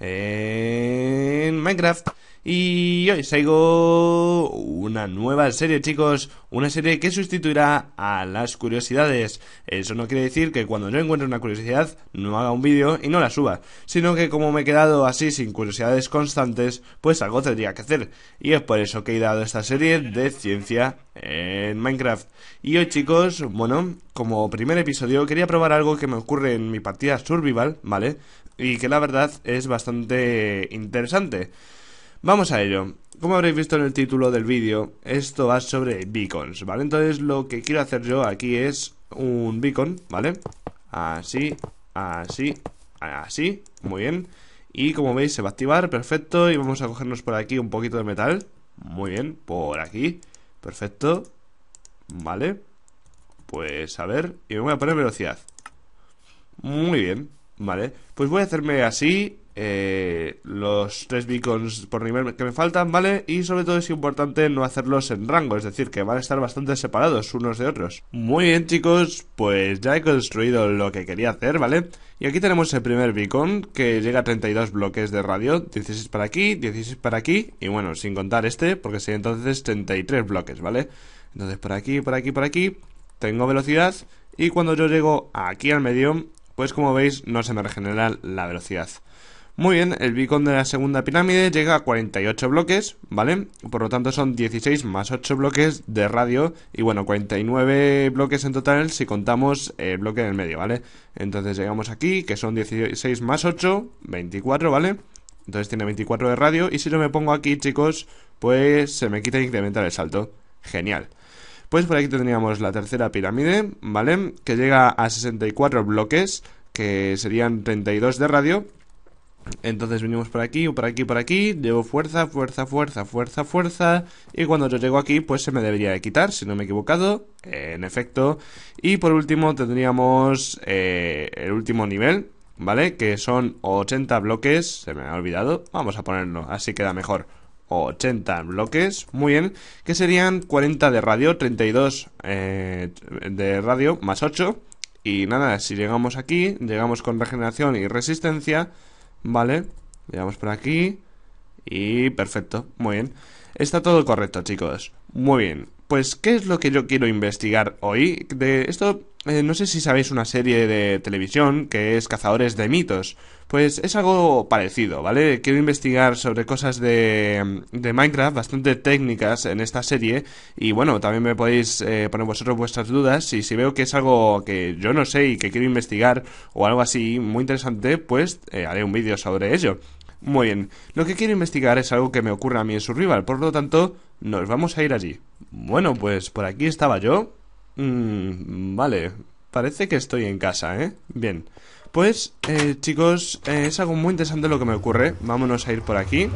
en Minecraft. Y hoy traigo una nueva serie, chicos. Una serie que sustituirá a las curiosidades. Eso no quiere decir que cuando no encuentre una curiosidad no haga un vídeo y no la suba. Sino que como me he quedado así sin curiosidades constantes, pues algo tendría que hacer. Y es por eso que he dado esta serie de ciencia en Minecraft. Y hoy, chicos, bueno, como primer episodio quería probar algo que me ocurre en mi partida Survival, ¿vale? y que la verdad es bastante interesante. Vamos a ello. Como habréis visto en el título del vídeo, esto va sobre beacons, ¿vale? Entonces lo que quiero hacer yo aquí es un beacon, ¿vale? Así, así, así, muy bien. Y como veis se va a activar, perfecto, y vamos a cogernos por aquí un poquito de metal. Muy bien, por aquí, perfecto, vale. Pues a ver, y me voy a poner velocidad. Muy bien, Vale, pues voy a hacerme así eh, los tres beacons por nivel que me faltan, ¿vale? Y sobre todo es importante no hacerlos en rango, es decir, que van a estar bastante separados unos de otros. Muy bien, chicos, pues ya he construido lo que quería hacer, ¿vale? Y aquí tenemos el primer beacon, que llega a 32 bloques de radio, 16 para aquí, 16 para aquí, y bueno, sin contar este, porque sería entonces 33 bloques, ¿vale? Entonces por aquí, por aquí, por aquí, tengo velocidad, y cuando yo llego aquí al medio, pues como veis no se me regenera la velocidad. Muy bien, el beacon de la segunda pirámide llega a 48 bloques, ¿vale? Por lo tanto son 16 más 8 bloques de radio y bueno, 49 bloques en total si contamos el bloque del medio, ¿vale? Entonces llegamos aquí, que son 16 más 8, 24, ¿vale? Entonces tiene 24 de radio y si no me pongo aquí, chicos, pues se me quita incrementar el salto. Genial. Pues por aquí tendríamos la tercera pirámide, ¿vale? Que llega a 64 bloques, que serían 32 de radio. Entonces venimos por aquí, por aquí, por aquí, llevo fuerza, fuerza, fuerza, fuerza, fuerza, y cuando yo llego aquí pues se me debería de quitar, si no me he equivocado, en efecto. Y por último tendríamos eh, el último nivel, ¿vale? Que son 80 bloques, se me ha olvidado, vamos a ponerlo, así queda mejor. 80 bloques, muy bien, que serían 40 de radio, 32 eh, de radio más 8. Y nada, si llegamos aquí, llegamos con regeneración y resistencia, ¿vale? Llegamos por aquí y perfecto, muy bien. Está todo correcto, chicos. Muy bien. Pues, ¿qué es lo que yo quiero investigar hoy? De esto eh, no sé si sabéis una serie de televisión que es Cazadores de mitos. Pues es algo parecido, ¿vale? Quiero investigar sobre cosas de, de Minecraft bastante técnicas en esta serie y bueno, también me podéis eh, poner vosotros vuestras dudas y si veo que es algo que yo no sé y que quiero investigar o algo así muy interesante, pues eh, haré un vídeo sobre ello. Muy bien, lo que quiero investigar es algo que me ocurre a mí en su rival por lo tanto, nos vamos a ir allí. Bueno, pues por aquí estaba yo, Mm, vale, parece que estoy en casa, ¿eh? Bien. Pues, eh, chicos, eh, es algo muy interesante lo que me ocurre. Vámonos a ir por aquí.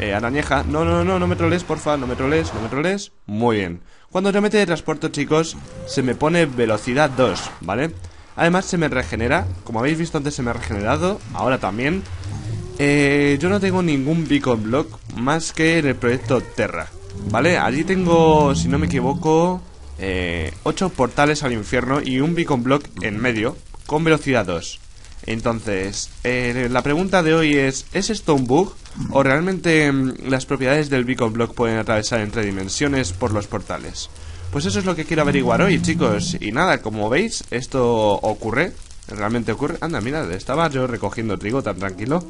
Eh, arañeja. No, no, no, no me troles, porfa. No me troles, no me troles. Muy bien. Cuando yo mete de transporte, chicos, se me pone velocidad 2, ¿vale? Además, se me regenera. Como habéis visto antes, se me ha regenerado. Ahora también. Eh, yo no tengo ningún Beacon Block más que en el proyecto Terra, ¿vale? Allí tengo, si no me equivoco... 8 eh, portales al infierno y un beacon block en medio, con velocidad 2. Entonces, eh, la pregunta de hoy es, ¿es esto un bug? ¿O realmente mm, las propiedades del beacon block pueden atravesar entre dimensiones por los portales? Pues eso es lo que quiero averiguar hoy, chicos. Y nada, como veis, esto ocurre. Realmente ocurre. Anda, mira, estaba yo recogiendo trigo tan tranquilo.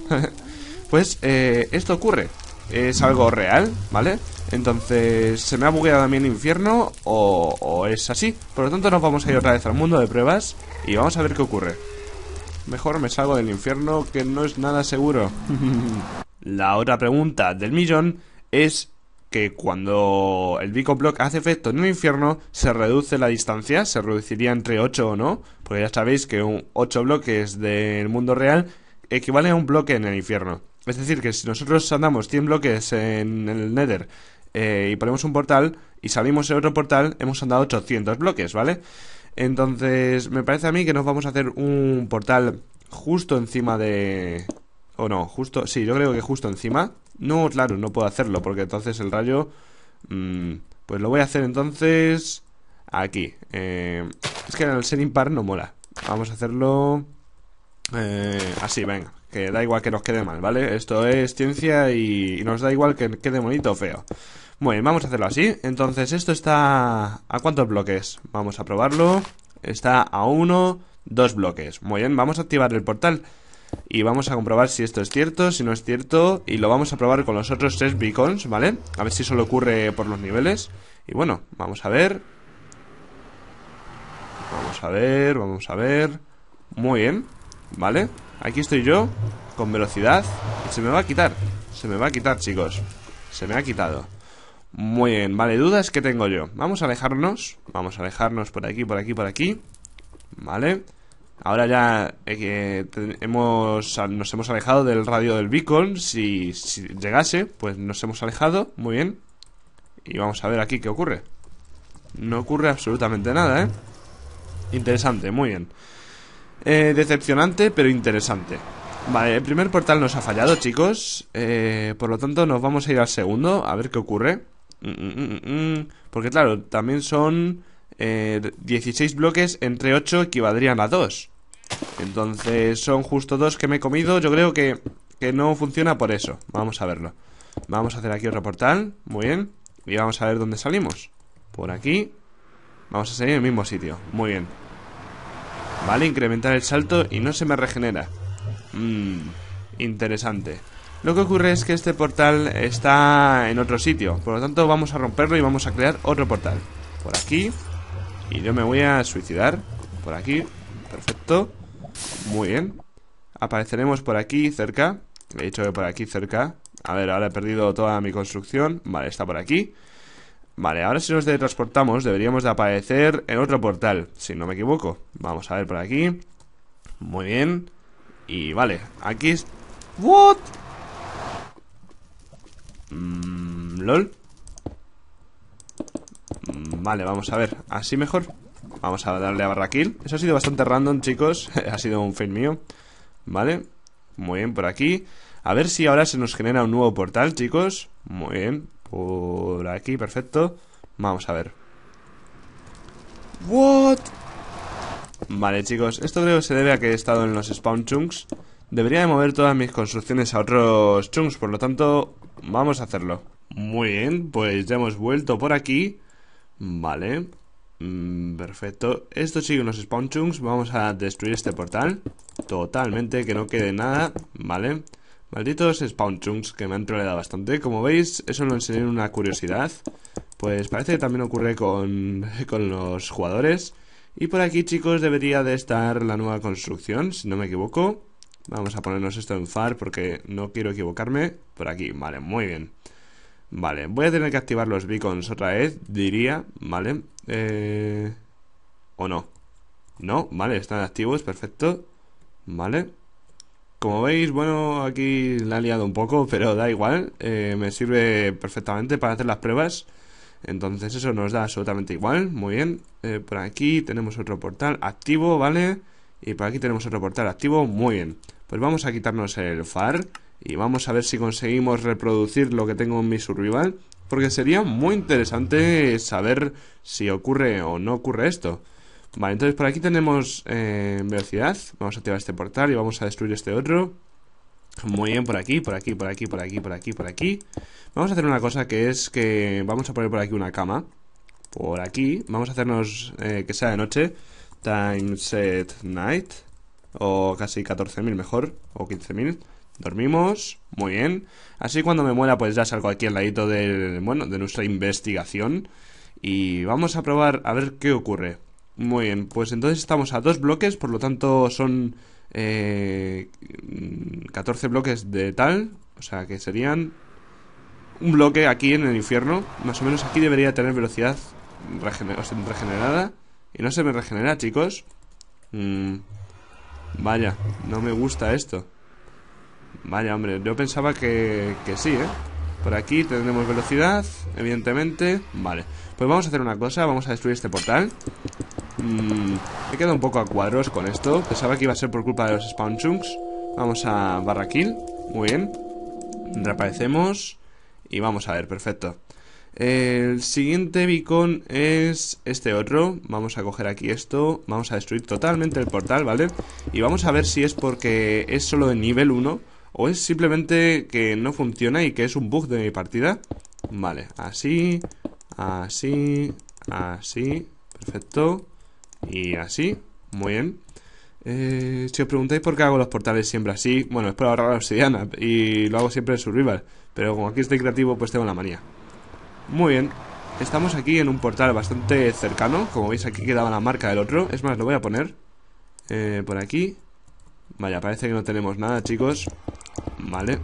pues eh, esto ocurre es algo real, ¿vale? Entonces, ¿se me ha bugueado a el infierno o, es así? Por lo tanto, nos vamos a ir otra vez al mundo de pruebas y vamos a ver qué ocurre. Mejor me salgo del infierno, que no es nada seguro. La otra pregunta del millón es que cuando el beacon Block hace efecto en el infierno, se reduce la distancia, se reduciría entre 8 o no, porque ya sabéis que 8 bloques del mundo real equivale a un bloque en el infierno. Es decir, que si nosotros andamos 100 bloques en el Nether eh, y ponemos un portal y salimos en otro portal, hemos andado 800 bloques, ¿vale? Entonces, me parece a mí que nos vamos a hacer un portal justo encima de... O no, justo... Sí, yo creo que justo encima. No, claro, no puedo hacerlo porque entonces el rayo... Mm, pues lo voy a hacer entonces... Aquí. Eh, es que en el ser impar no mola. Vamos a hacerlo... Eh, así, venga que da igual que nos quede mal, ¿vale? Esto es ciencia y, nos da igual que quede bonito o feo. Muy bien, vamos a hacerlo así. Entonces, esto está... ¿A cuántos bloques? Vamos a probarlo. Está a uno, dos bloques. Muy bien, vamos a activar el portal. Y vamos a comprobar si esto es cierto, si no es cierto. Y lo vamos a probar con los otros tres beacons, ¿vale? A ver si solo ocurre por los niveles. Y bueno, vamos a ver. Vamos a ver, vamos a ver. Muy bien, ¿vale? Aquí estoy yo, con velocidad. se me va a quitar. Se me va a quitar, chicos. Se me ha quitado. Muy bien, vale, dudas que tengo yo. Vamos a alejarnos. Vamos a alejarnos por aquí, por aquí, por aquí. Vale. Ahora ya eh, hemos, nos hemos alejado del radio del beacon. Si, si, llegase, pues nos hemos alejado. Muy bien. Y vamos a ver aquí qué ocurre. No ocurre absolutamente nada, ¿eh? Interesante, muy bien. Eh, decepcionante, pero interesante. Vale, el primer portal nos ha fallado, chicos. Eh, por lo tanto, nos vamos a ir al segundo, a ver qué ocurre. Mm, mm, mm, Porque claro, también son 16 eh, bloques, entre 8 equivaldrían a 2. Entonces son justo 2 que me he comido. Yo creo que, que no funciona por eso. Vamos a verlo. Vamos a hacer aquí otro portal. Muy bien. Y vamos a ver dónde salimos. Por aquí. Vamos a salir en el mismo sitio. Muy bien. Vale, incrementar el salto y no se me regenera. Mmm, interesante. Lo que ocurre es que este portal está en otro sitio, por lo tanto vamos a romperlo y vamos a crear otro portal. Por aquí, y yo me voy a suicidar. Por aquí, perfecto. Muy bien. Apareceremos por aquí cerca. He dicho que por aquí cerca. A ver, ahora he perdido toda mi construcción. Vale, está por aquí. Vale, ahora si nos transportamos deberíamos de aparecer en otro portal, si no me equivoco. Vamos a ver por aquí. Muy bien. Y vale, aquí es... ¿What? Mm, ¿Lol? Mm, vale, vamos a ver. ¿Así mejor? Vamos a darle a barra kill Eso ha sido bastante random, chicos. ha sido un fail mío. Vale. Muy bien, por aquí. A ver si ahora se nos genera un nuevo portal, chicos. Muy bien por aquí, perfecto. Vamos a ver. ¿What? Vale, chicos, esto creo que se debe a que he estado en los spawn chunks. Debería de mover todas mis construcciones a otros chunks, por lo tanto, vamos a hacerlo. Muy bien, pues ya hemos vuelto por aquí. Vale, mm, perfecto. Esto sigue los spawn chunks. Vamos a destruir este portal. Totalmente, que no quede nada. Vale. Malditos spawn chunks que me han troleado bastante. Como veis, eso lo enseñé en una curiosidad. Pues parece que también ocurre con, con los jugadores. Y por aquí, chicos, debería de estar la nueva construcción, si no me equivoco. Vamos a ponernos esto en far porque no quiero equivocarme. Por aquí, vale, muy bien. Vale, voy a tener que activar los beacons otra vez, diría, ¿vale? Eh, ¿O no? No, vale, están activos, perfecto. Vale. Como veis, bueno, aquí la he liado un poco, pero da igual, eh, me sirve perfectamente para hacer las pruebas. Entonces eso nos da absolutamente igual, muy bien. Eh, por aquí tenemos otro portal activo, ¿vale? Y por aquí tenemos otro portal activo, muy bien. Pues vamos a quitarnos el far y vamos a ver si conseguimos reproducir lo que tengo en mi survival. Porque sería muy interesante saber si ocurre o no ocurre esto. Vale, entonces por aquí tenemos eh, velocidad. Vamos a activar este portal y vamos a destruir este otro. Muy bien, por aquí, por aquí, por aquí, por aquí, por aquí, por aquí. Vamos a hacer una cosa que es que vamos a poner por aquí una cama. Por aquí. Vamos a hacernos eh, que sea de noche. Time set night. O casi 14.000 mejor. O 15.000. Dormimos, muy bien. Así cuando me muera, pues ya salgo aquí al ladito de, bueno, de nuestra investigación. Y vamos a probar a ver qué ocurre. Muy bien, pues entonces estamos a dos bloques, por lo tanto son 14 eh, bloques de tal, o sea que serían un bloque aquí en el infierno, más o menos aquí debería tener velocidad regenerada, y no se me regenera, chicos. Mm, vaya, no me gusta esto. Vaya, hombre, yo pensaba que, que sí, ¿eh? Por aquí tendremos velocidad, evidentemente. Vale, pues vamos a hacer una cosa, vamos a destruir este portal. Mm, me quedado un poco a cuadros con esto. Pensaba que iba a ser por culpa de los spawn chunks. Vamos a barra kill Muy bien. Reaparecemos. Y vamos a ver, perfecto. El siguiente beacon es este otro. Vamos a coger aquí esto. Vamos a destruir totalmente el portal, ¿vale? Y vamos a ver si es porque es solo de nivel 1 o es simplemente que no funciona y que es un bug de mi partida. Vale, así, así, así. Perfecto. Y así, muy bien. Eh, si os preguntáis por qué hago los portales siempre así, bueno, es para ahorrar la obsidiana y lo hago siempre en rival pero como aquí estoy creativo, pues tengo la manía. Muy bien, estamos aquí en un portal bastante cercano, como veis aquí quedaba la marca del otro, es más, lo voy a poner eh, por aquí. Vaya, parece que no tenemos nada, chicos. Vale,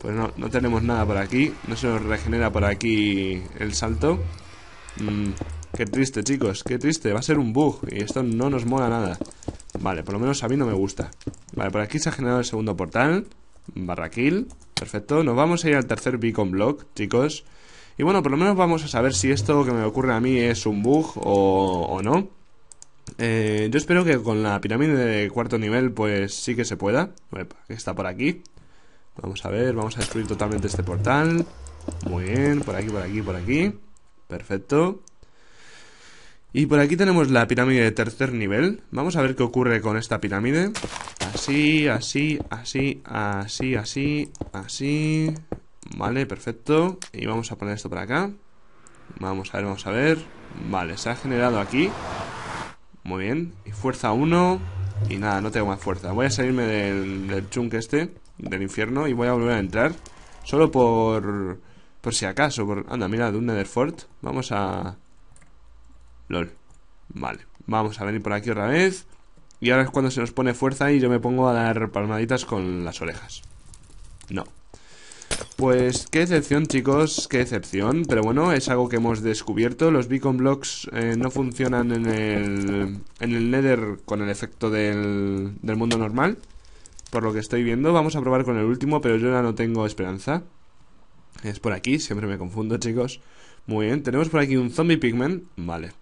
pues no, no tenemos nada por aquí, no se nos regenera por aquí el salto. Mmm... Qué triste, chicos, qué triste. Va a ser un bug y esto no nos mola nada. Vale, por lo menos a mí no me gusta. Vale, por aquí se ha generado el segundo portal. Barraquil. Perfecto. Nos vamos a ir al tercer beacon block, chicos. Y bueno, por lo menos vamos a saber si esto que me ocurre a mí es un bug o, no. Eh, yo espero que con la pirámide de cuarto nivel pues sí que se pueda. está por aquí. Vamos a ver, vamos a destruir totalmente este portal. Muy bien, por aquí, por aquí, por aquí. Perfecto. Y por aquí tenemos la pirámide de tercer nivel. Vamos a ver qué ocurre con esta pirámide. Así, así, así, así, así, así. Vale, perfecto. Y vamos a poner esto por acá. Vamos a ver, vamos a ver. Vale, se ha generado aquí. Muy bien. Y fuerza 1. Y nada, no tengo más fuerza. Voy a salirme del, chunk este, del infierno, y voy a volver a entrar. Solo por... Por si acaso. Por, anda, mira, de un Nether Fort. Vamos a Vale, vamos a venir por aquí otra vez. Y ahora es cuando se nos pone fuerza y yo me pongo a dar palmaditas con las orejas. No. Pues qué excepción, chicos, qué excepción, Pero bueno, es algo que hemos descubierto Los beacon blocks eh, no funcionan en el, en el nether con el efecto del, del mundo normal Por lo que estoy viendo Vamos a probar con el último, pero yo ya no tengo esperanza Es por aquí, siempre me confundo chicos Muy bien, tenemos por aquí un zombie pigment Vale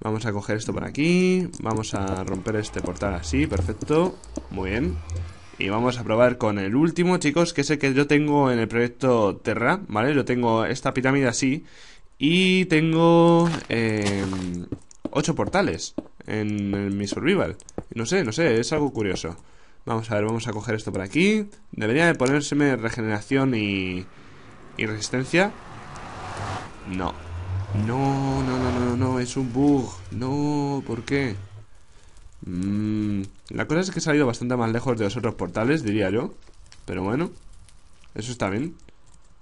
Vamos a coger esto por aquí. Vamos a romper este portal así. Perfecto. Muy bien. Y vamos a probar con el último, chicos, que es el que yo tengo en el proyecto Terra, ¿vale? Yo tengo esta pirámide así y tengo eh, ocho portales en, mi survival. No sé, no sé, es algo curioso. Vamos a ver, vamos a coger esto por aquí. Debería de ponérseme regeneración y, y resistencia. No, no, no, no, no, no, es un bug. No, ¿por qué? Mm, la cosa es que he salido bastante más lejos de los otros portales, diría yo. Pero bueno, eso está bien.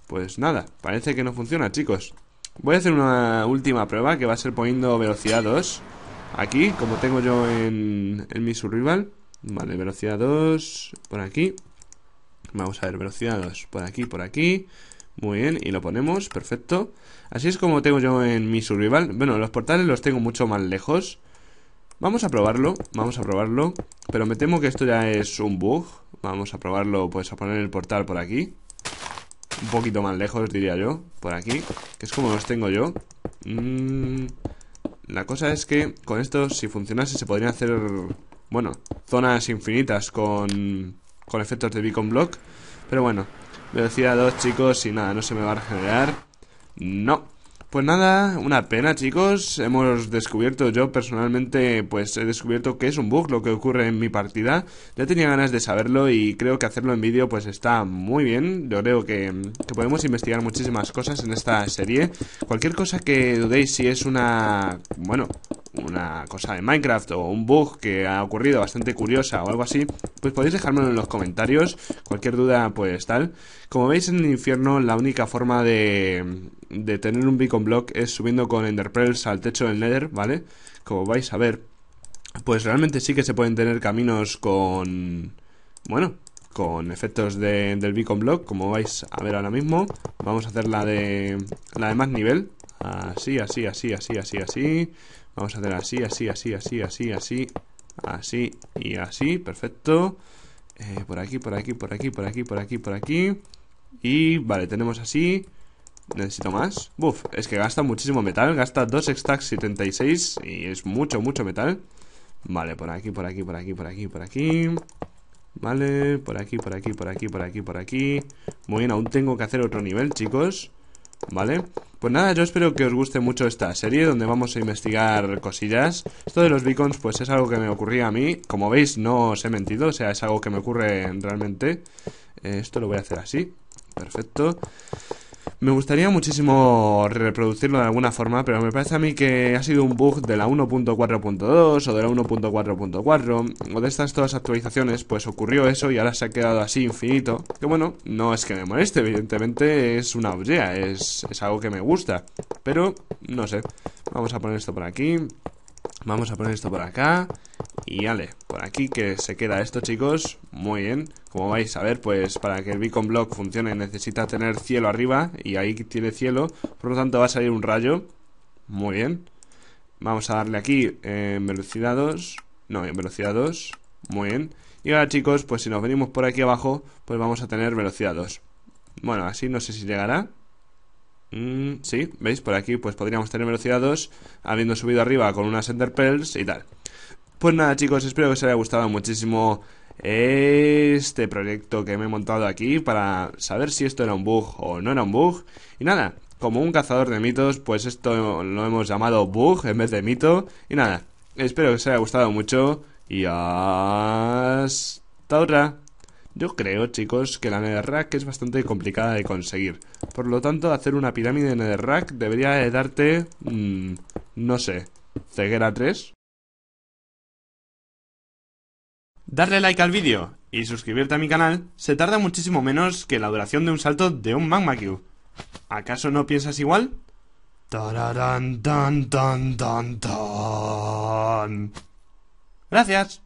Pues nada, parece que no funciona, chicos. Voy a hacer una última prueba que va a ser poniendo velocidad 2. Aquí, como tengo yo en, en mi survival. Vale, velocidad 2 por aquí. Vamos a ver, velocidad 2 por aquí, por aquí. Muy bien, y lo ponemos, perfecto. Así es como tengo yo en mi survival. Bueno, los portales los tengo mucho más lejos. Vamos a probarlo, vamos a probarlo. Pero me temo que esto ya es un bug. Vamos a probarlo, pues a poner el portal por aquí. Un poquito más lejos, diría yo, por aquí. Que es como los tengo yo. Mmm la cosa es que con esto, si funcionase, se podrían hacer, bueno, zonas infinitas con, con efectos de beacon block. Pero bueno, Velocidad 2, chicos, y nada, no se me va a regenerar. No. Pues nada, una pena, chicos. Hemos descubierto, yo personalmente, pues he descubierto que es un bug lo que ocurre en mi partida. Ya tenía ganas de saberlo y creo que hacerlo en vídeo, pues está muy bien. Yo creo que, que podemos investigar muchísimas cosas en esta serie. Cualquier cosa que dudéis si es una, bueno, una cosa de Minecraft o un bug que ha ocurrido bastante curiosa o algo así, pues podéis dejármelo en los comentarios. Cualquier duda, pues tal. Como veis en el infierno, la única forma de, de tener un beacon block es subiendo con enderpearls al techo del nether, ¿vale? Como vais a ver, pues realmente sí que se pueden tener caminos con... Bueno, con efectos del beacon block, como vais a ver ahora mismo. Vamos a hacer la de, la de más nivel. Así, así, así, así, así, así. Vamos a hacer así, así, así, así, así, así, así y así. Perfecto. por aquí, por aquí, por aquí, por aquí, por aquí, por aquí. Y vale, tenemos así. Necesito más. Buf, es que gasta muchísimo metal. Gasta 2 stacks 76 y es mucho, mucho metal. Vale, por aquí, por aquí, por aquí, por aquí, por aquí. Vale, por aquí, por aquí, por aquí, por aquí, por aquí. Muy bien, aún tengo que hacer otro nivel, chicos. ¿Vale? Pues nada, yo espero que os guste mucho esta serie donde vamos a investigar cosillas. Esto de los beacons pues es algo que me ocurría a mí. Como veis no os he mentido, o sea, es algo que me ocurre realmente. Eh, esto lo voy a hacer así. Perfecto. Me gustaría muchísimo reproducirlo de alguna forma, pero me parece a mí que ha sido un bug de la 1.4.2 o de la 1.4.4 o de estas todas actualizaciones, pues ocurrió eso y ahora se ha quedado así infinito. Que bueno, no es que me moleste, evidentemente es una objea, es, es algo que me gusta, pero no sé. Vamos a poner esto por aquí. Vamos a poner esto por acá. Y ale por aquí que se queda esto, chicos. Muy bien. Como vais a ver, pues para que el beacon block funcione necesita tener cielo arriba. Y ahí tiene cielo. Por lo tanto va a salir un rayo. Muy bien. Vamos a darle aquí en velocidad 2. No, en velocidad 2. Muy bien. Y ahora, chicos, pues si nos venimos por aquí abajo, pues vamos a tener velocidad 2. Bueno, así no sé si llegará. Mm, sí, ¿veis? Por aquí pues podríamos tener velocidad 2, habiendo subido arriba con unas Ender y tal. Pues nada chicos, espero que os haya gustado muchísimo este proyecto que me he montado aquí para saber si esto era un bug o no era un bug. Y nada, como un cazador de mitos, pues esto lo hemos llamado bug en vez de mito. Y nada, espero que os haya gustado mucho y hasta otra. Yo creo, chicos, que la NetherRack es bastante complicada de conseguir. Por lo tanto, hacer una pirámide en el rack debería darte, mm, no sé, ceguera 3. Darle like al vídeo y suscribirte a mi canal se tarda muchísimo menos que la duración de un salto de un Magma Cube. ¿Acaso no piensas igual? tan, tan, tan, tan. Gracias.